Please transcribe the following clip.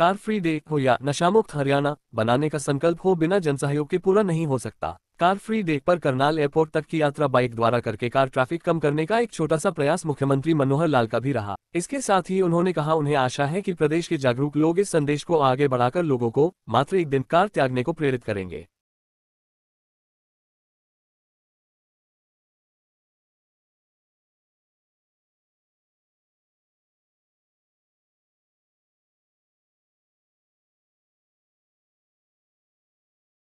car free day हो या नशामुक्त हरियाणा बनाने का संकल्प हो बिना जनसहयोग के पूरा नहीं हो सकता कार फ्री डे पर करनाल एयरपोर्ट तक की यात्रा बाइक द्वारा करके कार ट्रैफिक कम करने का एक छोटा सा प्रयास मुख्यमंत्री मनोहर लाल का भी रहा इसके साथ ही उन्होंने कहा उन्हें आशा है कि प्रदेश के जागरूक लोग इस संदेश को आगे बढ़ाकर लोगों को मात्र एक दिन कार त्यागने को प्रेरित करेंगे